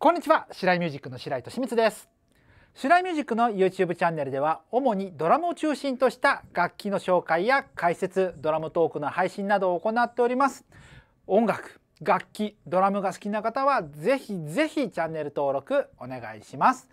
こんにちは白井ミュージックの白井と俊光です白井ミュージックの YouTube チャンネルでは主にドラムを中心とした楽器の紹介や解説ドラムトークの配信などを行っております音楽楽器ドラムが好きな方はぜひぜひチャンネル登録お願いします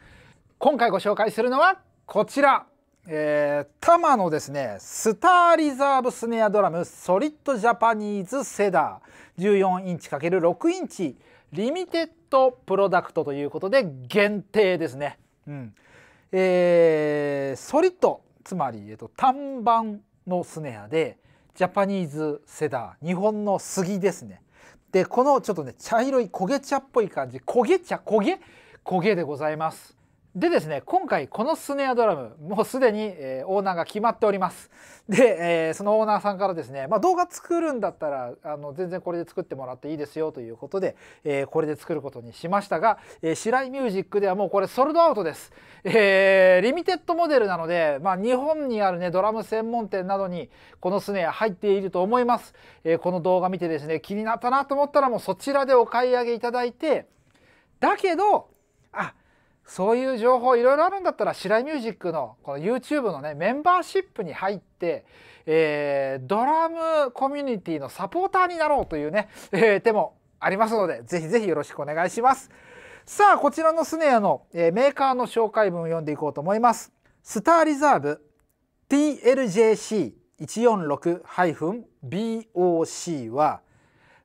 今回ご紹介するのはこちらえー、タマのですねスターリザーブスネアドラムソリッドジャパニーズセダー14インチ ×6 インチリミテッドプロダクトということで限定ですね。うんえー、ソリッドつまり、えっと、と単板のスネアでジャパニーズセダー日本の杉ですね。でこのちょっとね茶色い焦げ茶っぽい感じ焦げ茶焦げ焦げでございます。でですね今回このスネアドラムもうすでに、えー、オーナーが決まっておりますで、えー、そのオーナーさんからですね、まあ、動画作るんだったらあの全然これで作ってもらっていいですよということで、えー、これで作ることにしましたが、えー、白井ミュージックではもうこれソルドアウトです、えー、リミテッドモデルなので、まあ、日本にあるねドラム専門店などにこのスネア入っていると思います、えー、この動画見てですね気になったなと思ったらもうそちらでお買い上げいただいてだけどあっそういう情報いろいろあるんだったら白井ミュージックのこの YouTube のねメンバーシップに入って、えー、ドラムコミュニティのサポーターになろうというね、えー、手もありますのでぜひぜひよろしくお願いします。さあこちらのスネアの、えー、メーカーの紹介文を読んでいこうと思います。スターリザーブ TLJC146-BOC は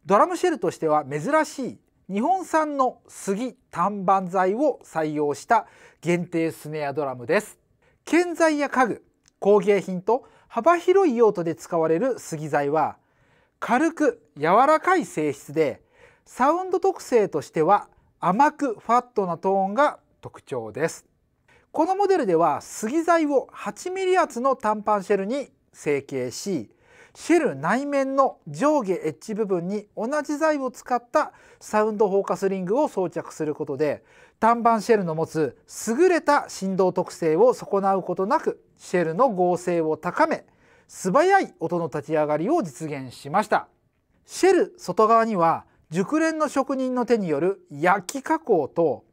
ドラムシェルとしては珍しい日本産の杉単板材を採用した限定スネアドラムです建材や家具工芸品と幅広い用途で使われる杉材は軽く柔らかい性質でサウンド特性としては甘くファットなトーンが特徴ですこのモデルでは杉材を 8mm 厚の短パンシェルに成形しシェル内面の上下エッジ部分に同じ材を使ったサウンドフォーカスリングを装着することで短板シェルの持つ優れた振動特性を損なうことなくシェルの合成を高め素早い音の立ち上がりを実現しましたシェル外側には熟練の職人の手による焼き加工と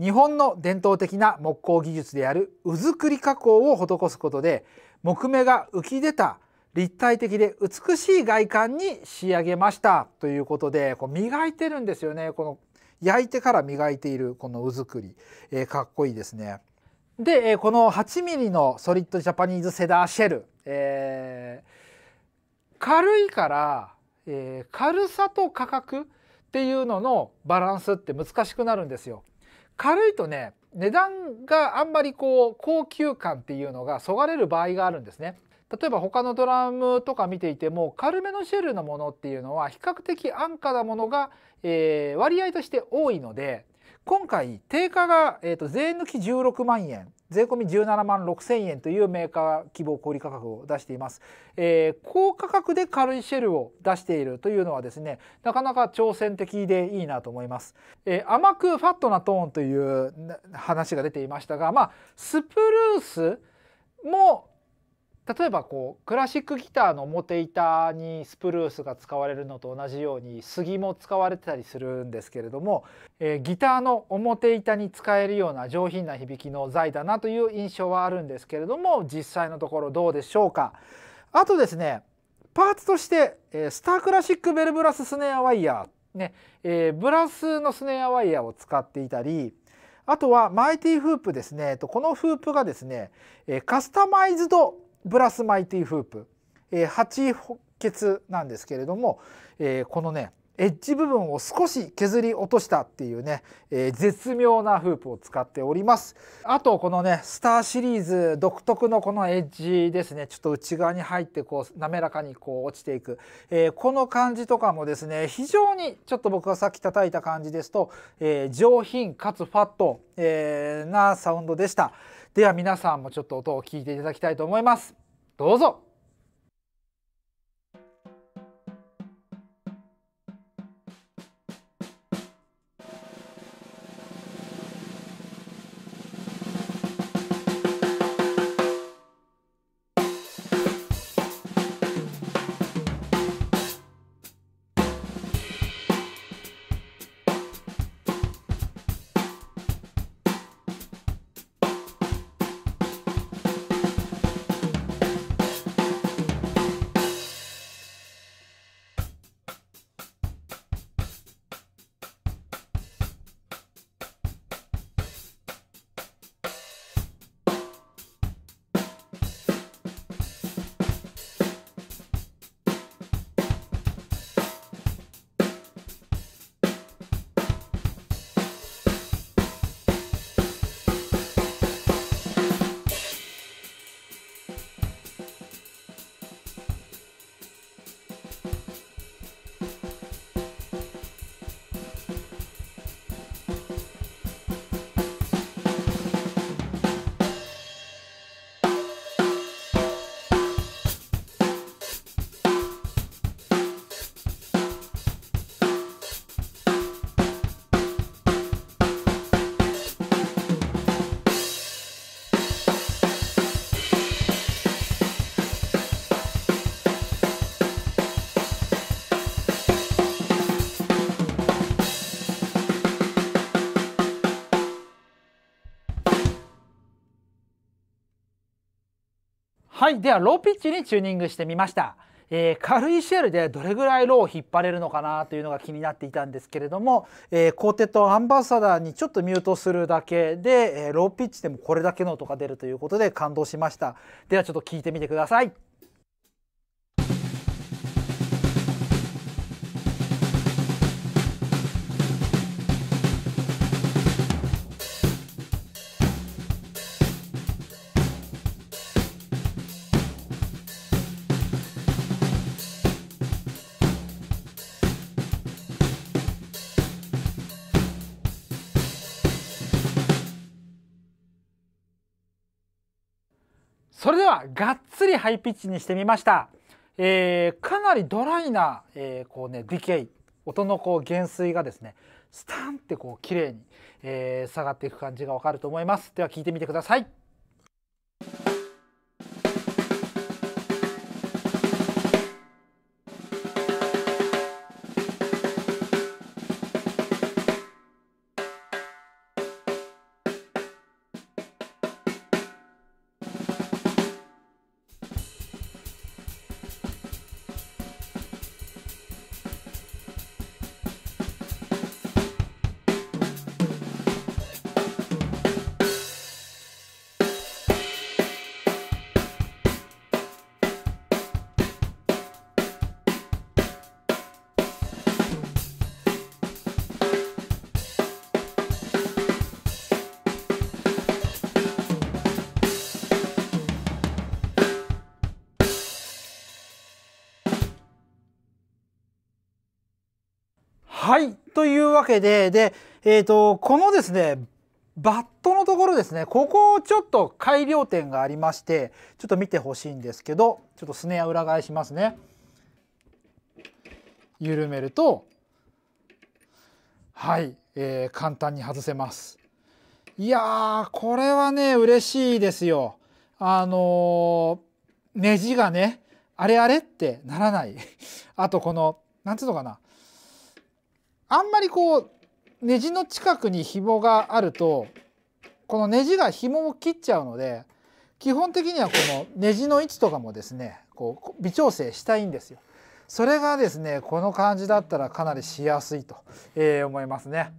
日本の伝統的な木工技術であるうずくり加工を施すことで木目が浮き出た立体的で美しい外観に仕上げましたということでこう磨いてるんですよねこの焼いてから磨いているこのう作り、えー、かっこいいですね。で、えこの 8mm のソリッドジャパニーズセダーシェル、えー、軽いから、え軽さと価格っていうののバランスって難しくなるんですよ。軽いとね値段があんまりこう高級感っていうのがそがれる場合があるんですね。例えば他のドラムとか見ていても軽めのシェルのものっていうのは比較的安価なものが、えー、割合として多いので今回定価が、えーと、税抜き16万円税込17万6 0円というメーカー希望小売価格を出しています、えー、高価格で軽いシェルを出しているというのはですねなかなか挑戦的でいいなと思います、えー、甘くファットなトーンという話が出ていましたがまあスプルースも例えばこうクラシックギターの表板にスプルースが使われるのと同じように杉も使われてたりするんですけれども、えー、ギターの表板に使えるような上品な響きの材だなという印象はあるんですけれども実際のところどうでしょうかあとですねパーツとして、えー、スタークラシックベルブラススネアワイヤー、ねえー、ブラスのスネアワイヤーを使っていたりあとはマイティフープですねこのフープがですね、えカスタマイズドブラスマイティフープ、えー、8補欠なんですけれども、えー、このねエッジ部分を少し削り落としたっていうね、えー、絶妙なフープを使っておりますあとこのねスターシリーズ独特のこのエッジですねちょっと内側に入ってこう滑らかにこう落ちていく、えー、この感じとかもですね非常にちょっと僕がさっき叩いた感じですと、えー、上品かつファット、えなサウンドでした。では皆さんもちょっと音を聞いていただきたいと思いますどうぞはいではローピッチにチューニングしてみました、えー、軽いシェルでどれぐらいローを引っ張れるのかなというのが気になっていたんですけれども、えー、コーテとアンバサダーにちょっとミュートするだけで、えー、ローピッチでもこれだけの音が出るということで感動しましたではちょっと聞いてみてくださいそれではがっつりハイピッチにしてみました、えー、かなりドライな、えー、こうねディケイ音のこう減衰がですねスタンってこう綺麗に、えー、下がっていく感じがわかると思いますでは聞いてみてくださいというわけで、で、えっ、ー、と、このですね、バットのところですね、ここをちょっと改良点がありまして、ちょっと見てほしいんですけど、ちょっとスネア裏返しますね。緩めると、はい、えー、簡単に外せます。いやこれはね、嬉しいですよ。あのー、ネジがね、あれあれってならない。あとこの、なんていうのかな、あんまりこうネジの近くに紐があるとこのネジが紐を切っちゃうので基本的にはこのネジの位置とかもですねこう微調整したいんですよ。それがですねこの感じだったらかなりしやすいと、えー、思いますね。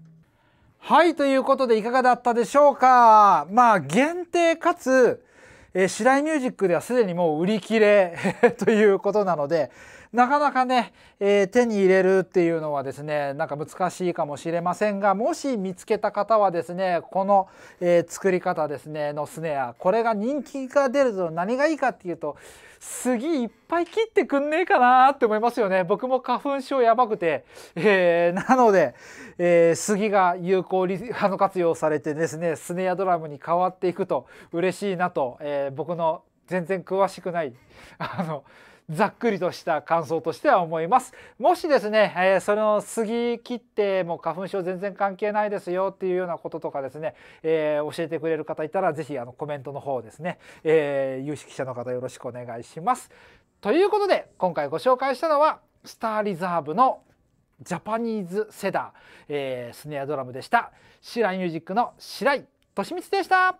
はいということでいかがだったでしょうかまあ限定かつ、えー、白井ミュージックではすでにもう売り切れ ということなのでなかなかね、えー、手に入れるっていうのはですねなんか難しいかもしれませんがもし見つけた方はですねこの、えー、作り方ですねのスネアこれが人気が出ると何がいいかっていうと杉いっぱい切ってくんねえかなって思いますよね僕も花粉症やばくて、えー、なので、えー、杉が有効に活用されてですねスネアドラムに変わっていくと嬉しいなと、えー、僕の全然詳しくないあのざっくりとした感想としては思います。もしですね、えー、その杉切っても花粉症全然関係ないですよっていうようなこととかですね、えー、教えてくれる方いたら是非あのコメントの方ですね、えー、有識者の方よろしくお願いします。ということで今回ご紹介したのはスターリザーブのジャパニーズセダー、えー、スネアドラムでした。シラミュージックの白井利光でした。